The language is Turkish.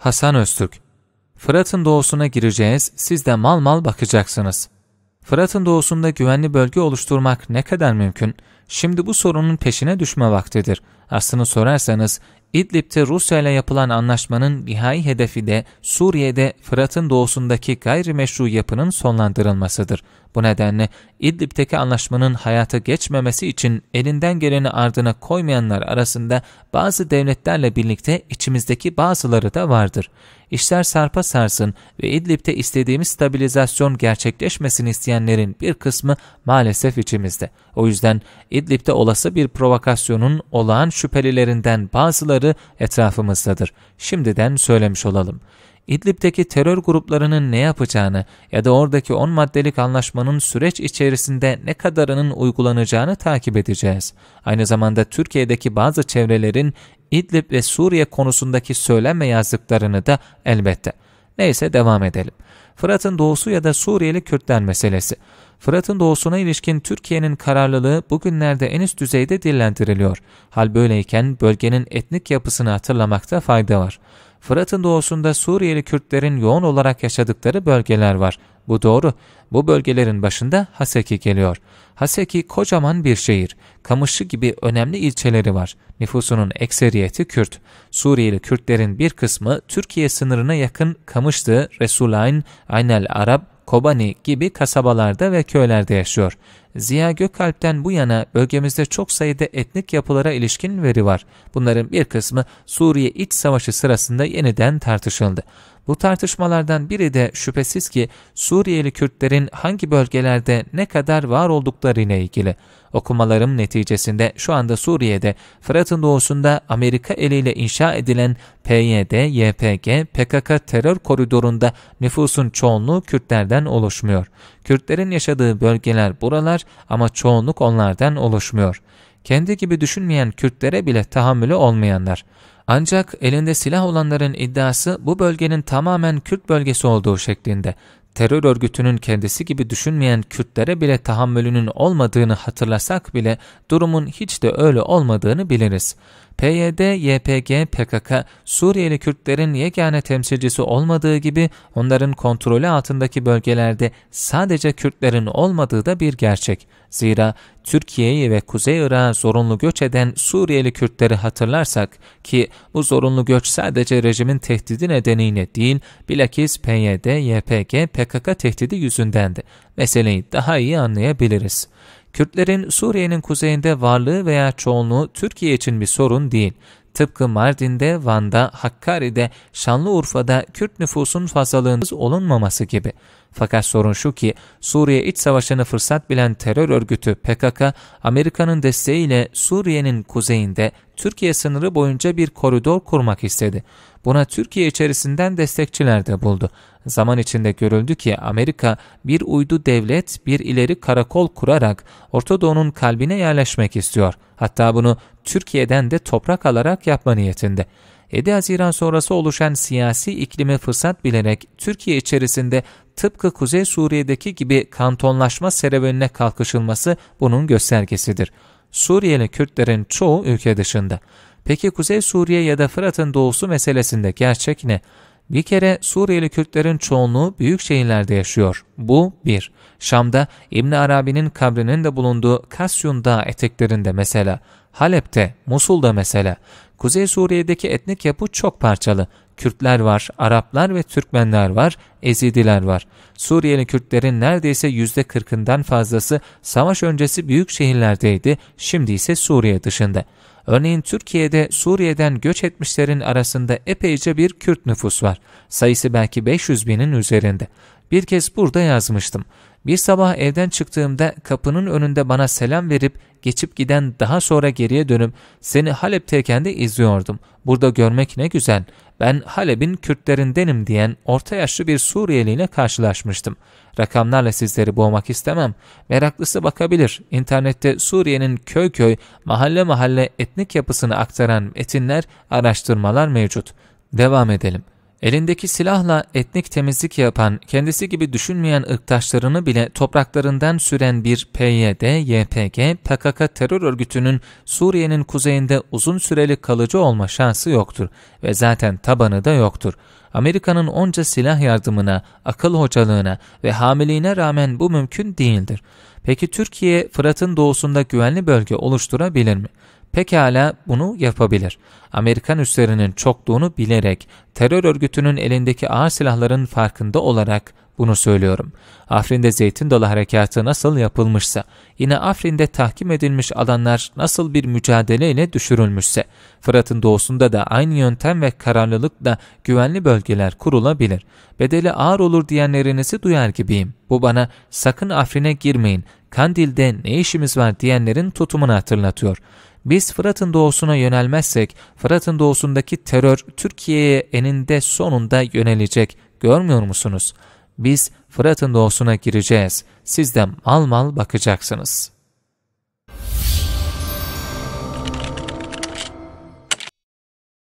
Hasan Öztürk Fırat'ın doğusuna gireceğiz, siz de mal mal bakacaksınız. Fırat'ın doğusunda güvenli bölge oluşturmak ne kadar mümkün? Şimdi bu sorunun peşine düşme vaktidir. Aslını sorarsanız İdlib'te Rusya ile yapılan anlaşmanın nihai hedefi de Suriye'de Fırat'ın doğusundaki gayrimeşru yapının sonlandırılmasıdır. Bu nedenle İdlib'teki anlaşmanın hayata geçmemesi için elinden geleni ardına koymayanlar arasında bazı devletlerle birlikte içimizdeki bazıları da vardır. İşler sarpa sarsın ve İdlib'te istediğimiz stabilizasyon gerçekleşmesini isteyenlerin bir kısmı maalesef içimizde. O yüzden İdlib'de olası bir provokasyonun olağan şüphelilerinden bazıları etrafımızdadır. Şimdiden söylemiş olalım. İdlib'deki terör gruplarının ne yapacağını ya da oradaki 10 maddelik anlaşmanın süreç içerisinde ne kadarının uygulanacağını takip edeceğiz. Aynı zamanda Türkiye'deki bazı çevrelerin İdlib ve Suriye konusundaki söylem yazdıklarını da elbette. Neyse devam edelim. Fırat'ın doğusu ya da Suriyeli Kürtler meselesi. Fırat'ın doğusuna ilişkin Türkiye'nin kararlılığı bugünlerde en üst düzeyde dillendiriliyor. Hal böyleyken bölgenin etnik yapısını hatırlamakta fayda var. Fırat'ın doğusunda Suriyeli Kürtlerin yoğun olarak yaşadıkları bölgeler var. Bu doğru. Bu bölgelerin başında Haseki geliyor. Haseki kocaman bir şehir. Kamışlı gibi önemli ilçeleri var. Nüfusunun ekseriyeti Kürt. Suriyeli Kürtlerin bir kısmı Türkiye sınırına yakın Kamışlı, Resulayn, Aynel Arab, Kobani gibi kasabalarda ve köylerde yaşıyor. Ziya Gökalp'ten bu yana bölgemizde çok sayıda etnik yapılara ilişkin veri var. Bunların bir kısmı Suriye iç savaşı sırasında yeniden tartışıldı. Bu tartışmalardan biri de şüphesiz ki Suriyeli Kürtlerin hangi bölgelerde ne kadar var oldukları ile ilgili. Okumalarım neticesinde şu anda Suriye'de Fırat'ın doğusunda Amerika eliyle inşa edilen PYD, YPG, PKK terör koridorunda nüfusun çoğunluğu Kürtlerden oluşmuyor. Kürtlerin yaşadığı bölgeler buralar var ama çoğunluk onlardan oluşmuyor. Kendi gibi düşünmeyen Kürtlere bile tahammülü olmayanlar. Ancak elinde silah olanların iddiası bu bölgenin tamamen Kürt bölgesi olduğu şeklinde. Terör örgütünün kendisi gibi düşünmeyen Kürtlere bile tahammülünün olmadığını hatırlasak bile durumun hiç de öyle olmadığını biliriz. PYD, YPG, PKK, Suriyeli Kürtlerin yegane temsilcisi olmadığı gibi onların kontrolü altındaki bölgelerde sadece Kürtlerin olmadığı da bir gerçek. Zira Türkiye'yi ve Kuzey Irak'a zorunlu göç eden Suriyeli Kürtleri hatırlarsak ki bu zorunlu göç sadece rejimin tehdidi nedeniyle değil, bilakis PYD, YPG, PKK tehdidi yüzündendi. Meseleyi daha iyi anlayabiliriz. Kürtlerin Suriye'nin kuzeyinde varlığı veya çoğunluğu Türkiye için bir sorun değil. Tıpkı Mardin'de, Van'da, Hakkari'de, Şanlıurfa'da Kürt nüfusun fazlalığınız olunmaması gibi. Fakat sorun şu ki Suriye iç savaşını fırsat bilen terör örgütü PKK, Amerika'nın desteğiyle Suriye'nin kuzeyinde Türkiye sınırı boyunca bir koridor kurmak istedi. Buna Türkiye içerisinden destekçiler de buldu. Zaman içinde görüldü ki Amerika bir uydu devlet bir ileri karakol kurarak Orta Doğu'nun kalbine yerleşmek istiyor. Hatta bunu Türkiye'den de toprak alarak yapma niyetinde. 7 Haziran sonrası oluşan siyasi iklimi fırsat bilerek Türkiye içerisinde tıpkı Kuzey Suriye'deki gibi kantonlaşma serüvenine kalkışılması bunun göstergesidir. Suriyeli Kürtlerin çoğu ülke dışında. Peki Kuzey Suriye ya da Fırat'ın doğusu meselesinde gerçek ne? Bir kere Suriyeli Kürtlerin çoğunluğu büyük şehirlerde yaşıyor. Bu bir. Şam'da İbn Arabi'nin kabrinin de bulunduğu Kasyun Dağ eteklerinde mesela. Halep'te, Musul'da mesela. Kuzey Suriye'deki etnik yapı çok parçalı. Kürtler var, Araplar ve Türkmenler var, Ezidiler var. Suriyeli Kürtlerin neredeyse yüzde %40'ından fazlası savaş öncesi büyük şehirlerdeydi, şimdi ise Suriye dışında. Örneğin Türkiye'de Suriye'den göç etmişlerin arasında epeyce bir Kürt nüfus var. Sayısı belki 500 binin üzerinde. Bir kez burada yazmıştım. Bir sabah evden çıktığımda kapının önünde bana selam verip geçip giden daha sonra geriye dönüp seni Halep'teyken de izliyordum. Burada görmek ne güzel. Ben Halep'in Kürtlerindenim diyen orta yaşlı bir Suriyeli ile karşılaşmıştım. Rakamlarla sizleri boğmak istemem. Meraklısı bakabilir. İnternette Suriye'nin köy köy, mahalle mahalle etnik yapısını aktaran etinler araştırmalar mevcut. Devam edelim.'' Elindeki silahla etnik temizlik yapan, kendisi gibi düşünmeyen ırktaşlarını bile topraklarından süren bir PYD, YPG, PKK terör örgütünün Suriye'nin kuzeyinde uzun süreli kalıcı olma şansı yoktur ve zaten tabanı da yoktur. Amerika'nın onca silah yardımına, akıl hocalığına ve hamiliğine rağmen bu mümkün değildir. Peki Türkiye, Fırat'ın doğusunda güvenli bölge oluşturabilir mi? pekala bunu yapabilir. Amerikan üslerinin çokluğunu bilerek, terör örgütünün elindeki ağır silahların farkında olarak bunu söylüyorum. Afrin'de Zeytin dolu Harekatı nasıl yapılmışsa, yine Afrin'de tahkim edilmiş alanlar nasıl bir mücadeleyle düşürülmüşse, Fırat'ın doğusunda da aynı yöntem ve kararlılıkla güvenli bölgeler kurulabilir. Bedeli ağır olur diyenlerinizi duyar gibiyim. Bu bana sakın Afrin'e girmeyin, Kandil'de ne işimiz var diyenlerin tutumunu hatırlatıyor. Biz Fırat'ın doğusuna yönelmezsek Fırat'ın doğusundaki terör Türkiye'ye eninde sonunda yönelecek. Görmüyor musunuz? Biz Fırat'ın doğusuna gireceğiz. Siz de mal mal bakacaksınız.''